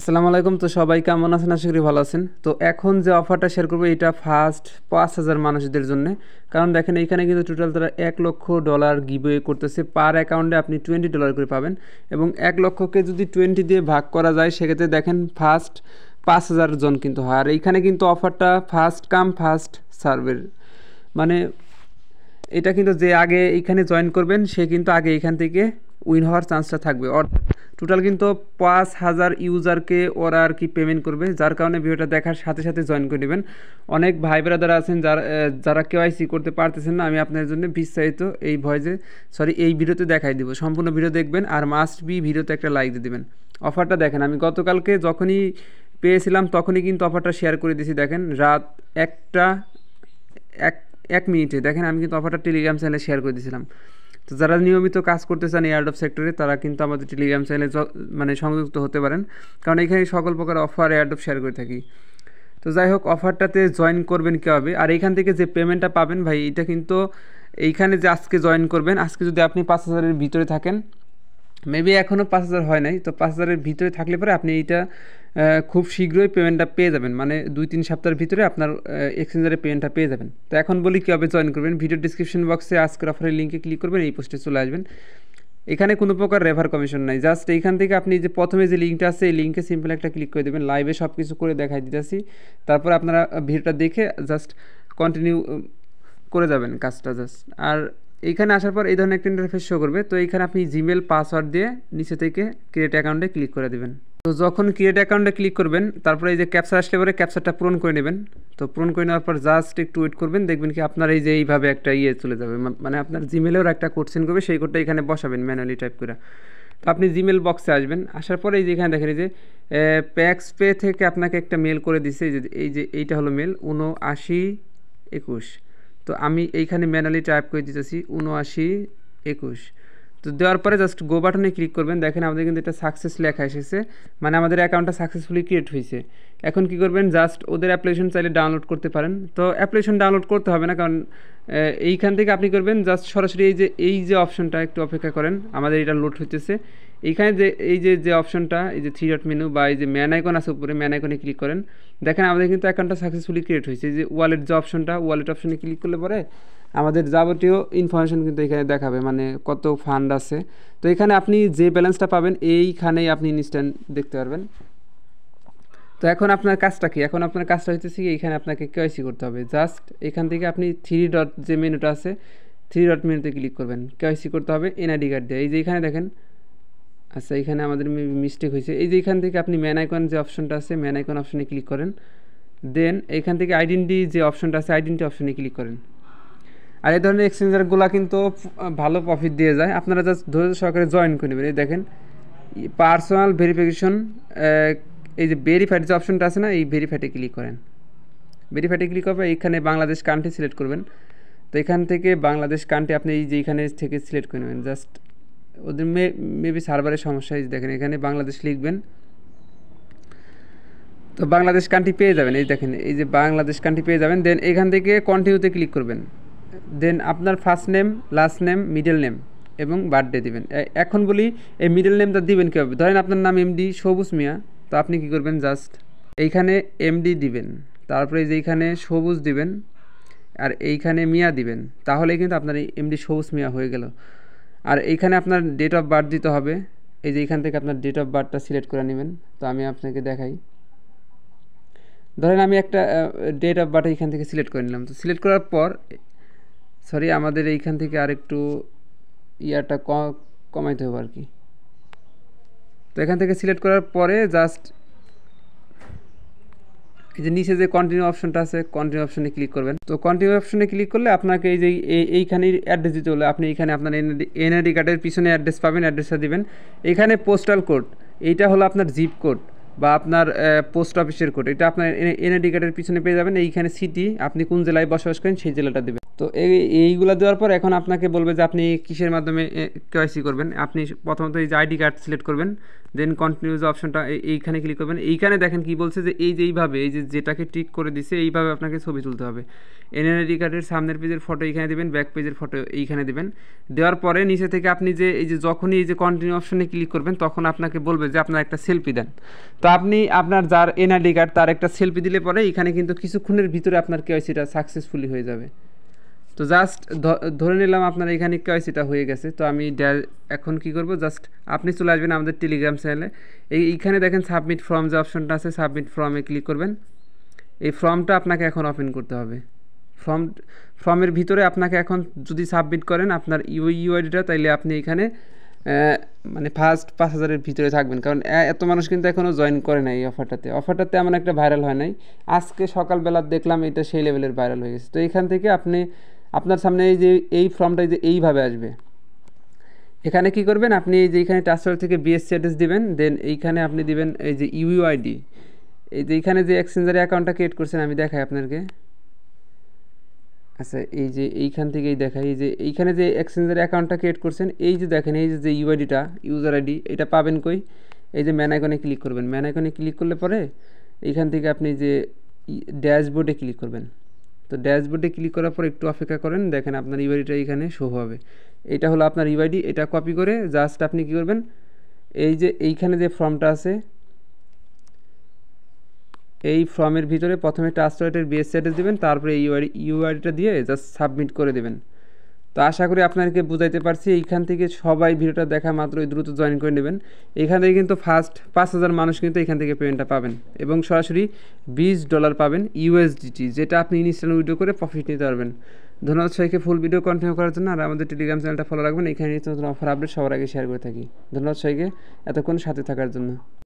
আসসালামু আলাইকুম তো সবাই কেমন আছেন আশা করি ভালো আছেন তো এখন যে অফারটা শেয়ার করবো এটা ফার্স্ট পাঁচ হাজার মানুষদের জন্য কারণ দেখেন এখানে কিন্তু টোটাল তারা এক লক্ষ ডলার গিবে করতেছে পার অ্যাকাউন্টে আপনি টোয়েন্টি ডলার করে পাবেন এবং এক লক্ষকে যদি টোয়েন্টি দিয়ে ভাগ করা যায় সেক্ষেত্রে দেখেন ফার্স্ট পাঁচ হাজার জন কিন্তু হয় আর এইখানে কিন্তু অফারটা ফার্স্ট কাম ফার্স্ট সার্ভের মানে এটা কিন্তু যে আগে এখানে জয়েন করবেন সে কিন্তু আগে এখান থেকে উইন হওয়ার চান্সটা থাকবে অর্থাৎ টোটাল কিন্তু পাঁচ হাজার ইউজারকে ওরা আর কি পেমেন্ট করবে যার কারণে ভিডিওটা দেখার সাথে সাথে জয়েন করে নেবেন অনেক ভাই ব্রাদার আছেন যারা যারা আইসি করতে পারতেছেন না আমি আপনাদের জন্য বিস্তারিত এই ভয়েসে সরি এই ভিডিওতে দেখাই দিব সম্পূর্ণ ভিডিও দেখবেন আর মাস্ট বি ভিডিওতে একটা লাইক দিয়ে দেবেন অফারটা দেখেন আমি গতকালকে যখনই পেয়েছিলাম তখনই কিন্তু অফারটা শেয়ার করে দিয়েছি দেখেন রাত একটা এক এক মিনিটে দেখেন আমি কিন্তু অফারটা টেলিগ্রাম চ্যানেলে শেয়ার করে দিয়েছিলাম তো যারা নিয়মিত কাজ করতে চান এয়ারডপ সেক্টরে তারা কিন্তু আমাদের টেলিগ্রাম চ্যানেলে মানে সংযুক্ত হতে পারেন কারণ এখানে সকল প্রকার অফার এয়ারডপ শেয়ার করে থাকি তো যাই হোক অফারটাতে জয়েন করবেন কীভাবে আর এইখান থেকে যে পেমেন্টটা পাবেন ভাই এটা কিন্তু এইখানে যে আজকে জয়েন করবেন আজকে যদি আপনি পাঁচ হাজারের ভিতরে থাকেন মেবি এখনও পাঁচ হাজার হয় নাই তো পাঁচ হাজারের ভিতরে থাকলে পরে আপনি এইটা খুব শীঘ্রই পেমেন্টটা পেয়ে যাবেন মানে দুই তিন সপ্তাহের ভিতরে আপনার এক্সচেঞ্জারে পেমেন্টটা পেয়ে যাবেন তো এখন বলি কীভাবে জয়েন করবেন ভিডিও ডিসক্রিপশন বক্সে আজকের অফারের লিঙ্কে ক্লিক করবেন এই পোস্টে চলে আসবেন এখানে কোনো প্রকার রেফার কমিশন নাই জাস্ট এইখান থেকে আপনি যে প্রথমে যে লিঙ্কটা আছে এই লিঙ্কে সিম্পল একটা ক্লিক করে দেবেন লাইভে সব কিছু করে দেখাই দিতেছি তারপর আপনারা ভিডিওটা দেখে জাস্ট কন্টিনিউ করে যাবেন কাজটা জাস্ট আর এইখানে আসার পর এই ধরনের একটা ইন্টারফেস শো করবে তো এইখানে আপনি জিমেল পাসওয়ার্ড দিয়ে নিচে থেকে ক্রিয়েট অ্যাকাউন্টে ক্লিক করে দেবেন তো যখন ক্রিয়েট অ্যাকাউন্টে ক্লিক করবেন তারপরে এই যে ক্যাপচার আসলে পরে ক্যাপচারটা পূরণ করে নেবেন তো পূরণ করে নেওয়ার পর জাস্ট একটু ওয়েট করবেন দেখবেন কি আপনার এই যে এইভাবে একটা ইয়ে চলে যাবে মানে আপনার জিমেলেরও একটা কোড সেন্ড করবে সেই কোডটা এখানে বসাবেন ম্যানুয়ালি টাইপ করে তো আপনি জিমেল বক্সে আসবেন আসার পরে এই যে এখানে দেখেন এই যে প্যাক্স পে থেকে আপনাকে একটা মেল করে দিচ্ছে যে এই যে এইটা হলো মেল উনআশি একুশ তো আমি এইখানে ম্যানুয়ালি টাইপ করে দিতেছি উনআশি একুশ তো দেওয়ার পরে জাস্ট গো বাটনে ক্লিক করবেন দেখেন আমাদের কিন্তু এটা সাকসেস লেখা এসেছে মানে আমাদের অ্যাকাউন্টটা সাকসেসফুলি ক্রিয়েট হয়েছে এখন কি করবেন জাস্ট ওদের অ্যাপ্লিকেশন চাইলে ডাউনলোড করতে পারেন তো অ্যাপ্লিকেশন ডাউনলোড করতে হবে না কারণ এইখান থেকে আপনি করবেন জাস্ট সরাসরি এই যে এই যে অপশনটা একটু অপেক্ষা করেন আমাদের এটা লোড হইতেছে এইখানে যে এই যে যে অপশনটা এই যে থ্রি ডট মেনু বা এই যে ম্যান আইকন আছে উপরে ম্যান আইকনে ক্লিক করেন দেখেন আমাদের কিন্তু অ্যাকাউন্টটা সাকসেসফুলি ক্রিয়েট হয়েছে এই যে ওয়ালেট যে অপশনটা ওয়ালেট অপশনে ক্লিক করলে পরে আমাদের যাবতীয় ইনফরমেশন কিন্তু এখানে দেখাবে মানে কত ফান্ড আছে তো এখানে আপনি যে ব্যালেন্সটা পাবেন এইখানেই আপনি ইনস্ট্যান্ট দেখতে পারবেন তো এখন আপনার কাজটা কি এখন আপনার কাজটা হইতেছে কি এখানে আপনাকে কেওয়াইসি করতে হবে জাস্ট এখান থেকে আপনি থ্রি ডট যে মেনুটা আছে থ্রি ডট মেনুতে ক্লিক করবেন কেওয়াইসি করতে হবে এনআইডি কার্ড দিয়ে এই যে এখানে দেখেন আচ্ছা এখানে আমাদের মিস্টেক হয়েছে এই যে এখান থেকে আপনি ম্যান আইকন যে অপশনটা আছে ম্যান আইকন অপশনে ক্লিক করেন দেন এখান থেকে আইডেন্টি যে অপশনটা আছে আইডেন্টি অপশনে ক্লিক করেন আর এই ধরনের এক্সচেঞ্জারগুলো কিন্তু ভালো প্রফিট দিয়ে যায় আপনারা জাস্ট ধৈর্য সহকারে জয়েন করে নেবেন এই দেখেন পার্সোনাল ভেরিফিকেশন এই যে ভেরিফাইড যে অপশনটা আছে না এই ভেরিফাইটে ক্লিক করেন ভেরিফাইটে ক্লিক করবে এখানে বাংলাদেশ কান্ট্রি সিলেক্ট করবেন তো এখান থেকে বাংলাদেশ কান্ট্রি আপনি এই যে এখানে থেকে সিলেক্ট করে নেবেন জাস্ট ওদের মে মেবি সার্ভারের সমস্যা দেখেন এখানে বাংলাদেশ লিখবেন তো বাংলাদেশ কান্ট্রি পেয়ে যাবেন এই দেখেন এই যে বাংলাদেশ কান্ট্রি পেয়ে যাবেন দেন এখান থেকে কন্টিনিউতে ক্লিক করবেন দেন আপনার first name last name middle name এবং বার্থডে দিবেন এখন বলি এই মিডল নেমটা দিবেন কীভাবে ধরেন আপনার নাম এমডি সবুজ মিয়া তো আপনি কি করবেন জাস্ট এইখানে এমডি দিবেন তারপরে যেইখানে সবুজ দিবেন আর এইখানে মিয়া দিবেন তাহলে কিন্তু আপনার এই এমডি সবুজ মিয়া হয়ে গেল আর এইখানে আপনার ডেট অফ বার্থ দিতে হবে এই যে এইখান থেকে আপনার ডেট অফ বার্থটা সিলেক্ট করে নেবেন তো আমি আপনাকে দেখাই ধরেন আমি একটা ডেট অফ বার্থ এইখান থেকে সিলেক্ট করে নিলাম তো সিলেক্ট করার পর সরি আমাদের এইখান থেকে আর একটু ইয়াটা কমাইতে হবে আর কি তো এখান থেকে সিলেক্ট করার পরে জাস্ট এই যে নিচে যে কন্টিনিউ অপশানটা আছে কন্টিনিউ অপশানে ক্লিক করবেন তো কন্টিনিউ অপশানে ক্লিক করলে আপনাকে এই যে এইখানের অ্যাড্রেস দিতে হলে আপনি এইখানে আপনার এনআইডি কার্ডের পিছনে অ্যাড্রেস পাবেন অ্যাড্রেসটা দিবেন এখানে পোস্টাল কোড এইটা হলো আপনার জিপ কোড বা আপনার পোস্ট অফিসের কোড এটা আপনার এনআইডি কার্ডের পিছনে পেয়ে যাবেন এইখানে সিটি আপনি কোন জেলায় বসবাস করেন সেই জেলাটা দেবেন তো এই এইগুলো দেওয়ার পর এখন আপনাকে বলবে যে আপনি কিসের মাধ্যমে কেওয়াইসি করবেন আপনি প্রথমত এই যে আইডি কার্ড সিলেক্ট করবেন দেন কন্টিনিউজ অপশনটা এইখানে ক্লিক করবেন এইখানে দেখেন কি বলছে যে এই যে এইভাবে এই যে যেটাকে টিক করে দিছে এইভাবে আপনাকে ছবি তুলতে হবে এনআইডি কার্ডের সামনের পেজের ফটো এইখানে দেবেন ব্যাক পেজের ফটো এইখানে দেবেন দেওয়ার পরে নিচে থেকে আপনি যে এই যে যখনই এই যে কন্টিনিউ অপশনে ক্লিক করবেন তখন আপনাকে বলবে যে আপনার একটা সেলফি দেন তো আপনি আপনার যার এনআইডি কার্ড তার একটা সেলফি দিলে পরে এখানে কিন্তু কিছুক্ষণের ভিতরে আপনার কেওয়াইসিটা সাকসেসফুলি হয়ে যাবে তো জাস্ট ধরে নিলাম আপনার এখানে কেওয়াইসিটা হয়ে গেছে তো আমি এখন কি করব জাস্ট আপনি চলে আসবেন আমাদের টেলিগ্রাম চ্যানেলে এইখানে দেখেন সাবমিট ফর্ম যে অপশনটা আছে সাবমিট ফর্মে ক্লিক করবেন এই ফর্মটা আপনাকে এখন ওপেন করতে হবে ফর্ম ফর্মের ভিতরে আপনাকে এখন যদি সাবমিট করেন আপনার ইউ ইউআইডিটা তাইলে আপনি এখানে মানে ফার্স্ট পাঁচ হাজারের ভিতরে থাকবেন কারণ এত মানুষ কিন্তু এখনও জয়েন করে নাই এই অফারটাতে অফারটাতে এমন একটা ভাইরাল হয় নাই আজকে সকালবেলা দেখলাম এটা সেই লেভেলের ভাইরাল হয়ে গেছে তো এখান থেকে আপনি আপনার সামনে এই যে এই ফর্মটা যে এইভাবে আসবে এখানে কি করবেন আপনি এই যে এখানে ট্রান্সফার থেকে বিএসসি অ্যাড্রেস দিবেন দেন এইখানে আপনি দিবেন এই যে ইউইআইডি এই যে এখানে যে এক্সচেঞ্জারে অ্যাকাউন্টটা ক্রিয়েট করছেন আমি দেখাই আপনাকে আচ্ছা এই যে এইখান থেকেই দেখাই এই যে এইখানে যে এক্সচেঞ্জের অ্যাকাউন্টটা ক্রিয়েট করছেন এই যে দেখেন এই যে ইউআইডিটা ইউজার আইডি এটা পাবেন কই এই যে ম্যান আইকনে ক্লিক করবেন ম্যান আইকনে ক্লিক করলে পরে এইখান থেকে আপনি যে ড্যাশবোর্ডে ক্লিক করবেন তো ড্যাশবোর্ডে ক্লিক করার পর একটু অপেক্ষা করেন দেখেন আপনার ইউআইডিটা এখানে শো হবে এটা হলো আপনার ইউআইডি এটা কপি করে জাস্ট আপনি কী করবেন এই যে এইখানে যে ফর্মটা আছে এই ফর্মের ভিতরে প্রথমে ট্রাস্ট ওয়ালেটের বিএসসি অ্যাড্রেস দেবেন তারপরে এই ইউআইডিটা দিয়ে জাস্ট সাবমিট করে দেবেন তো আশা করি আপনাদেরকে বুঝাইতে পারছি এইখান থেকে সবাই ভিডিওটা দেখা মাত্রই দ্রুত জয়েন করে নেবেন এখান থেকে কিন্তু ফার্স্ট পাঁচ হাজার মানুষ কিন্তু এখান থেকে পেমেন্টটা পাবেন এবং সরাসরি বিশ ডলার পাবেন ইউএসডিটি যেটা আপনি ইনস্ট্যান্ট উইডিও করে প্রফিট নিতে পারবেন ধন্যবাদ সবাইকে ফুল ভিডিও কন্টিনিউ করার জন্য আর আমাদের টেলিগ্রাম চ্যানেলটা ফলো রাখবেন এখানে নতুন অফার আপডেট সবার আগে শেয়ার করে থাকি ধন্যবাদ সবাইকে এতক্ষণ সাথে থাকার জন্য